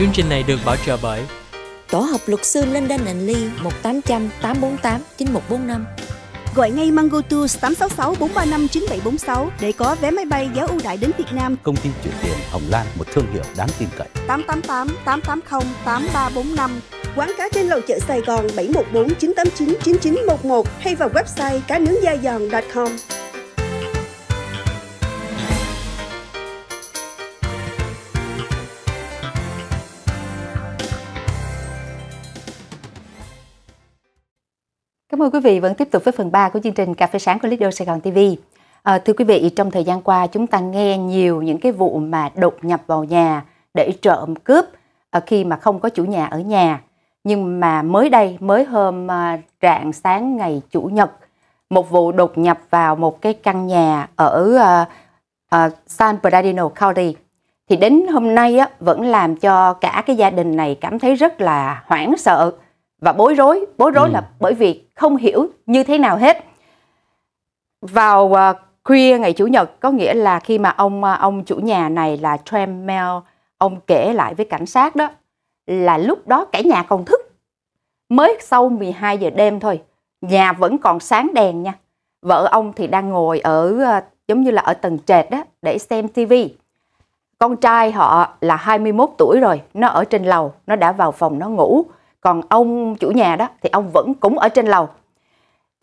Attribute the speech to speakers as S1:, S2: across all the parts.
S1: Chương trình này được bảo trợ bởi
S2: Tổ hợp luật sư Linden and Lee 1800 848 9145. Gọi ngay Mango Tours 866 435 9746 để có vé máy bay giá ưu đãi đến Việt
S1: Nam. Công ty chuyển tiền Hồng Lan, một thương hiệu đáng tin cậy.
S2: 888 880 8345. Quán cá trên lầu chợ Sài Gòn 714 989 9911 hay vào website cá nướng da giòn.com. Cảm ơn quý vị vẫn tiếp tục với phần 3 của chương trình Cà phê sáng của Lido Sài Gòn TV. À, ờ, thưa quý vị, trong thời gian qua chúng ta nghe nhiều những cái vụ mà đột nhập vào nhà để trộm cướp ờ, khi mà không có chủ nhà ở nhà. Nhưng mà mới đây, mới hôm ờ, rạng sáng ngày Chủ nhật, một vụ đột nhập vào một cái căn nhà ở à, à, San Bernardino County. Thì đến hôm nay á, vẫn làm cho cả cái gia đình này cảm thấy rất là hoảng sợ và bối rối. Bối rối ừ. là bởi vì không hiểu như thế nào hết. Vào uh, khuya ngày chủ nhật có nghĩa là khi mà ông à, ông chủ nhà này là Tremel ông kể lại với cảnh sát đó là lúc đó cả nhà còn thức. Mới sau 12 giờ đêm thôi, nhà vẫn còn sáng đèn nha. Vợ ông thì đang ngồi ở à, giống như là ở tầng trệt đó để xem tivi. Con trai họ là 21 tuổi rồi, nó ở trên lầu, nó đã vào phòng nó ngủ còn ông chủ nhà đó thì ông vẫn cũng ở trên lầu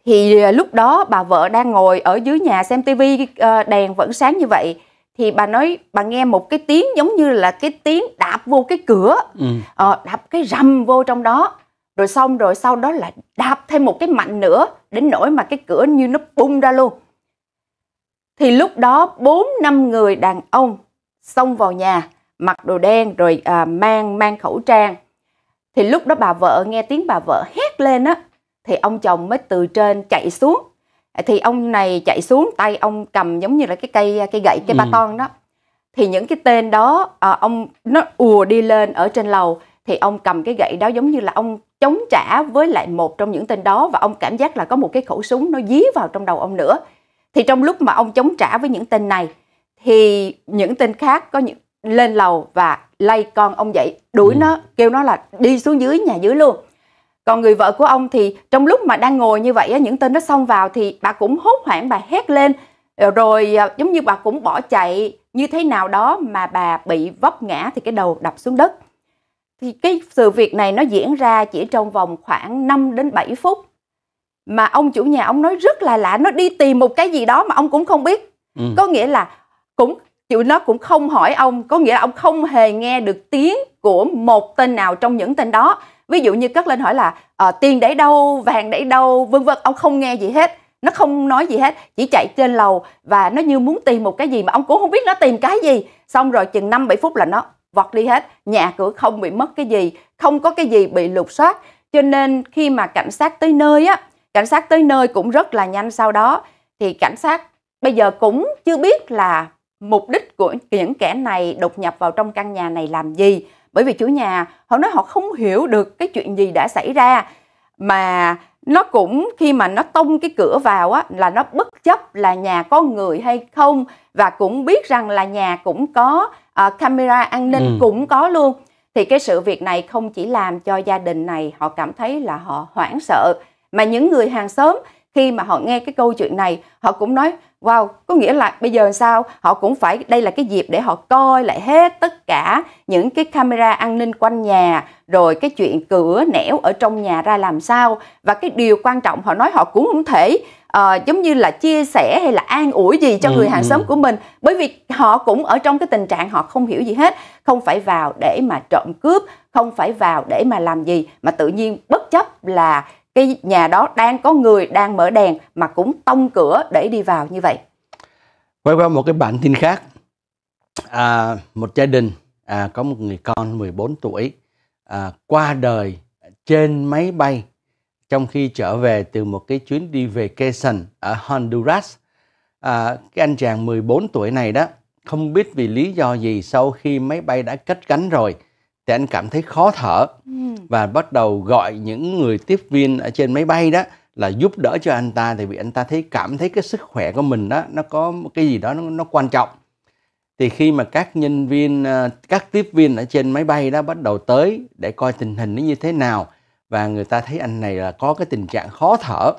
S2: thì à, lúc đó bà vợ đang ngồi ở dưới nhà xem tivi ờ, đèn vẫn sáng như vậy thì bà nói bà nghe một cái tiếng giống như là cái tiếng đạp vô cái cửa ừ. Ờ, đạp cái rầm vô trong đó rồi xong rồi sau đó là đạp thêm một cái mạnh nữa đến nỗi mà cái cửa như nó bung ra luôn thì lúc đó bốn năm người đàn ông xông vào nhà mặc đồ đen rồi à, mang mang khẩu trang thì lúc đó bà vợ nghe tiếng bà vợ hét lên á thì ông chồng mới từ trên chạy xuống thì ông này chạy xuống tay ông cầm giống như là cái cây cây gậy cái ừ. baton đó thì những cái tên đó à, ông nó ùa đi lên ở trên lầu thì ông cầm cái gậy đó giống như là ông chống trả với lại một trong những tên đó và ông cảm giác là có một cái khẩu súng nó dí vào trong đầu ông nữa thì trong lúc mà ông chống trả với những tên này thì những tên khác có những lên lầu và lay con ông dậy đuổi ừ. nó kêu nó là đi xuống dưới nhà dưới luôn còn người vợ của ông thì trong lúc mà đang ngồi như vậy những tên nó xông vào thì bà cũng hốt hoảng bà hét lên ờ, rồi ờ, giống như bà cũng bỏ chạy như thế nào đó mà bà bị vấp ngã thì cái đầu đập xuống đất thì cái sự việc này nó diễn ra chỉ trong vòng khoảng 5 đến 7 phút mà ông chủ nhà ông nói rất là lạ nó đi tìm một cái gì đó mà ông cũng không biết ừ. có nghĩa là cũng chịu nó cũng không hỏi ông có nghĩa là ông không hề nghe được tiếng của một tên nào trong những tên đó ví dụ như cất lên hỏi là à, tiền để đâu vàng để đâu vân vân ông không nghe gì hết nó không nói gì hết chỉ chạy trên lầu và nó như muốn tìm một cái gì mà ông cũng không biết nó tìm cái gì xong rồi chừng năm bảy phút là nó vọt đi hết nhà cửa không bị mất cái gì không có cái gì bị lục soát cho nên khi mà cảnh sát tới nơi á cảnh sát tới nơi cũng rất là nhanh sau đó thì cảnh sát bây giờ cũng chưa biết là mục đích của những kẻ này đột nhập vào trong căn nhà này làm gì bởi vì chủ nhà họ nói họ không hiểu được cái chuyện gì đã xảy ra mà nó cũng khi mà nó tông cái cửa vào á là nó bất chấp là nhà có người hay không và cũng biết rằng là nhà cũng có uh, camera an ninh ừ. cũng có luôn thì cái sự việc này không chỉ làm cho gia đình này họ cảm thấy là họ hoảng sợ mà những người hàng xóm khi mà họ nghe cái câu chuyện này họ cũng nói Wow, có nghĩa là bây giờ sao? Họ cũng phải, đây là cái dịp để họ coi lại hết tất cả những cái camera an ninh quanh nhà, rồi cái chuyện cửa nẻo ở trong nhà ra làm sao. Và cái điều quan trọng họ nói họ cũng không thể uh, giống như là chia sẻ hay là an ủi gì cho ừ, người hàng ừ, ừ. xóm của mình. Bởi vì họ cũng ở trong cái tình trạng họ không hiểu gì hết, không phải vào để mà trộm cướp, không phải vào để mà làm gì, mà tự nhiên bất chấp là cái nhà đó đang có người đang mở đèn mà cũng tông cửa để đi vào như vậy
S1: quay qua một cái bản tin khác à, một gia đình à, có một người con 14 tuổi à, qua đời trên máy bay trong khi trở về từ một cái chuyến đi về vacation ở Honduras. À, cái anh chàng 14 tuổi này đó không biết vì lý do gì sau khi máy bay đã cất cánh rồi thì anh cảm thấy khó thở và bắt đầu gọi những người tiếp viên ở trên máy bay đó là giúp đỡ cho anh ta tại vì anh ta thấy cảm thấy cái sức khỏe của mình đó nó có một cái gì đó nó, nó quan trọng thì khi mà các nhân viên à, các tiếp viên ở trên máy bay đó bắt đầu tới để coi tình hình nó như thế nào và người ta thấy anh này là có cái tình trạng khó thở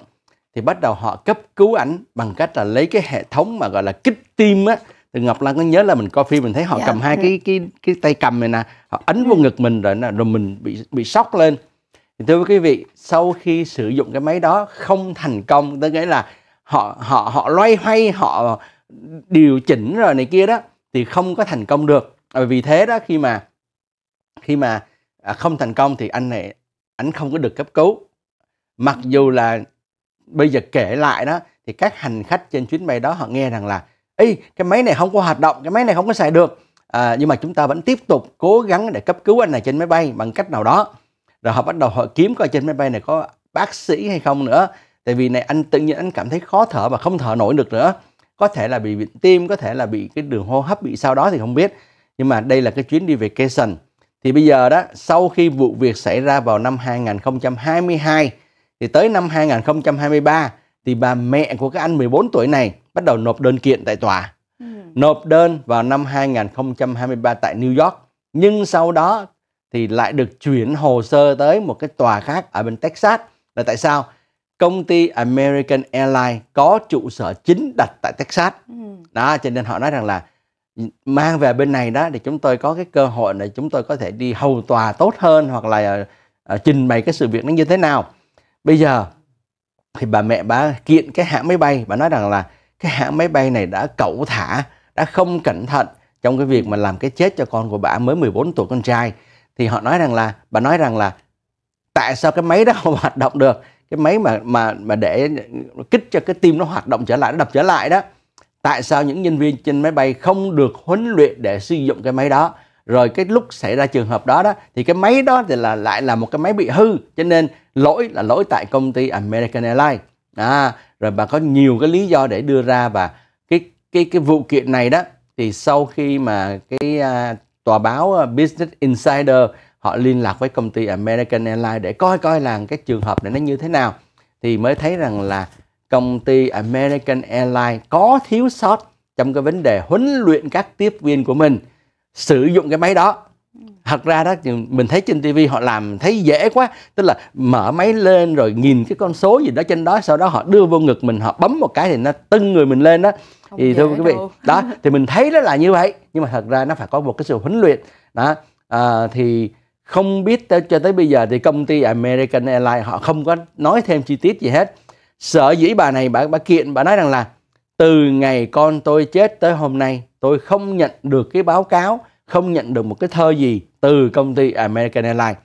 S1: thì bắt đầu họ cấp cứu ảnh bằng cách là lấy cái hệ thống mà gọi là kích tim á thì ngọc lan có nhớ là mình coi phim mình thấy họ dạ. cầm hai ừ. cái cái cái tay cầm này nè họ ấn vô ừ. ngực mình rồi nè rồi mình bị bị sốc lên thì thưa quý vị sau khi sử dụng cái máy đó không thành công tôi nghĩa là họ họ họ loay hoay họ điều chỉnh rồi này kia đó thì không có thành công được bởi vì thế đó khi mà khi mà à, không thành công thì anh này anh không có được cấp cứu mặc dù là bây giờ kể lại đó thì các hành khách trên chuyến bay đó họ nghe rằng là Ê, cái máy này không có hoạt động cái máy này không có xài được à, nhưng mà chúng ta vẫn tiếp tục cố gắng để cấp cứu anh này trên máy bay bằng cách nào đó rồi họ bắt đầu họ kiếm coi trên máy bay này có bác sĩ hay không nữa tại vì này anh tự nhiên anh cảm thấy khó thở và không thở nổi được nữa có thể là bị tim có thể là bị cái đường hô hấp bị sau đó thì không biết nhưng mà đây là cái chuyến đi vacation thì bây giờ đó sau khi vụ việc xảy ra vào năm 2022 thì tới năm 2023 thì bà mẹ của cái anh 14 tuổi này bắt đầu nộp đơn kiện tại tòa. Ừ. Nộp đơn vào năm 2023 tại New York, nhưng sau đó thì lại được chuyển hồ sơ tới một cái tòa khác ở bên Texas. Là tại sao? Công ty American Airlines có trụ sở chính đặt tại Texas. Ừ. Đó, cho nên họ nói rằng là mang về bên này đó thì chúng tôi có cái cơ hội để chúng tôi có thể đi hầu tòa tốt hơn hoặc là uh, trình bày cái sự việc nó như thế nào. Bây giờ thì bà mẹ bà kiện cái hãng máy bay bà nói rằng là cái hãng máy bay này đã cẩu thả, đã không cẩn thận trong cái việc mà làm cái chết cho con của bà mới 14 tuổi con trai thì họ nói rằng là bà nói rằng là tại sao cái máy đó không hoạt động được cái máy mà mà mà để kích cho cái tim nó hoạt động trở lại nó đập trở lại đó tại sao những nhân viên trên máy bay không được huấn luyện để sử dụng cái máy đó rồi cái lúc xảy ra trường hợp đó đó thì cái máy đó thì là lại là một cái máy bị hư cho nên lỗi là lỗi tại công ty American Airlines à rồi bà có nhiều cái lý do để đưa ra và cái cái cái vụ kiện này đó thì sau khi mà cái à, tòa báo à, Business Insider họ liên lạc với công ty American Airlines để coi coi là cái trường hợp này nó như thế nào thì mới thấy rằng là công ty American Airlines có thiếu sót trong cái vấn đề huấn luyện các tiếp viên của mình sử dụng cái máy đó thật ra đó mình thấy trên tivi họ làm thấy dễ quá tức là mở máy lên rồi nhìn cái con số gì đó trên đó sau đó họ đưa vô ngực mình họ bấm một cái thì nó tưng người mình lên đó thì thưa quý vị đó thì mình thấy nó là như vậy nhưng mà thật ra nó phải có một cái sự huấn luyện đó à, thì không biết tới, cho tới bây giờ thì công ty American Airlines họ không có nói thêm chi tiết gì hết sở dĩ bà này bà bà kiện bà nói rằng là từ ngày con tôi chết tới hôm nay tôi không nhận được cái báo cáo không nhận được một cái thơ gì từ công ty American Airlines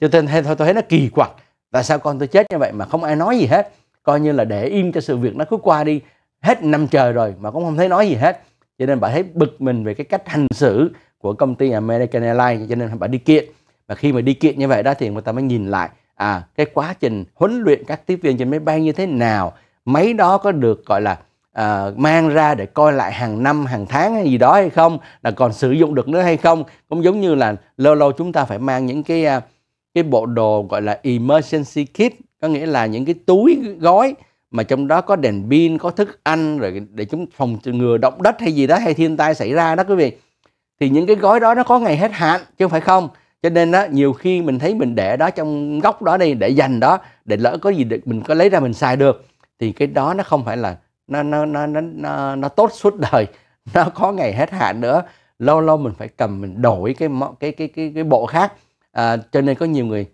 S1: cho nên theo tôi thấy nó kỳ quặc tại sao con tôi chết như vậy mà không ai nói gì hết coi như là để im cho sự việc nó cứ qua đi hết năm trời rồi mà cũng không thấy nói gì hết cho nên bà thấy bực mình về cái cách hành xử của công ty American Airlines cho nên bà đi kiện và khi mà đi kiện như vậy đó thì người ta mới nhìn lại à cái quá trình huấn luyện các tiếp viên trên máy bay như thế nào máy đó có được gọi là à, mang ra để coi lại hàng năm hàng tháng hay gì đó hay không là còn sử dụng được nữa hay không cũng giống như là lâu lâu chúng ta phải mang những cái à, cái bộ đồ gọi là emergency kit có nghĩa là những cái túi gói mà trong đó có đèn pin có thức ăn rồi để chúng phòng ngừa động đất hay gì đó hay thiên tai xảy ra đó quý vị thì những cái gói đó nó có ngày hết hạn chứ không phải không cho nên đó nhiều khi mình thấy mình để đó trong góc đó đi để dành đó để lỡ có gì được mình có lấy ra mình xài được thì cái đó nó không phải là nó nó nó nó nó, nó tốt suốt đời nó có ngày hết hạn nữa lâu lâu mình phải cầm mình đổi cái cái cái cái cái bộ khác à, cho nên có nhiều người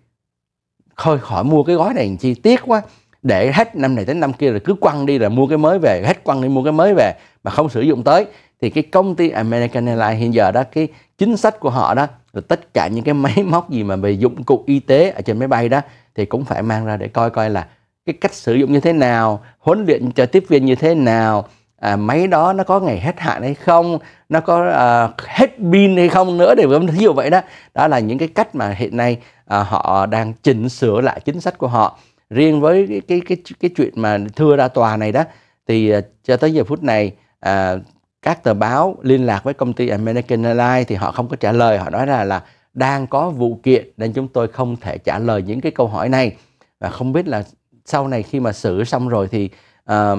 S1: khơi khỏi mua cái gói này làm chi tiết quá để hết năm này tới năm kia rồi cứ quăng đi rồi mua cái mới về hết quăng đi mua cái mới về mà không sử dụng tới thì cái công ty American Airlines hiện giờ đó cái chính sách của họ đó là tất cả những cái máy móc gì mà về dụng cụ y tế ở trên máy bay đó thì cũng phải mang ra để coi coi là cái cách sử dụng như thế nào huấn luyện cho tiếp viên như thế nào à, máy đó nó có ngày hết hạn hay không nó có à, hết pin hay không nữa để ví dụ vậy đó đó là những cái cách mà hiện nay à, họ đang chỉnh sửa lại chính sách của họ riêng với cái cái cái, cái chuyện mà thưa ra tòa này đó thì à, cho tới giờ phút này à, các tờ báo liên lạc với công ty American Airlines thì họ không có trả lời họ nói là là đang có vụ kiện nên chúng tôi không thể trả lời những cái câu hỏi này và không biết là sau này khi mà xử xong rồi thì uh,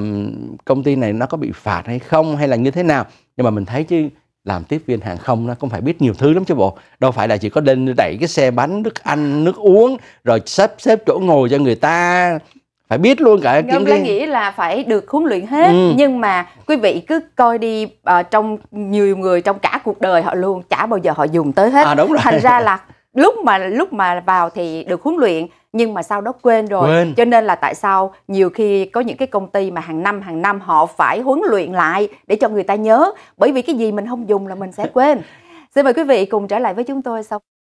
S1: công ty này nó có bị phạt hay không hay là như thế nào nhưng mà mình thấy chứ làm tiếp viên hàng không nó cũng phải biết nhiều thứ lắm chứ bộ đâu phải là chỉ có lên đẩy cái xe bánh nước ăn nước uống rồi sắp xếp chỗ ngồi cho người ta phải biết luôn cả Ngâm cái... nghĩ
S2: là phải được huấn luyện hết ừ. nhưng mà quý vị cứ coi đi uh, trong nhiều người trong cả cuộc đời họ luôn chả bao giờ họ dùng tới hết à, đúng rồi. thành ra là lúc mà lúc mà vào thì được huấn luyện nhưng mà sau đó quên rồi quên. cho nên là tại sao nhiều khi có những cái công ty mà hàng năm hàng năm họ phải huấn luyện lại để cho người ta nhớ bởi vì cái gì mình không dùng là mình sẽ quên xin mời quý vị cùng trở lại với chúng tôi sau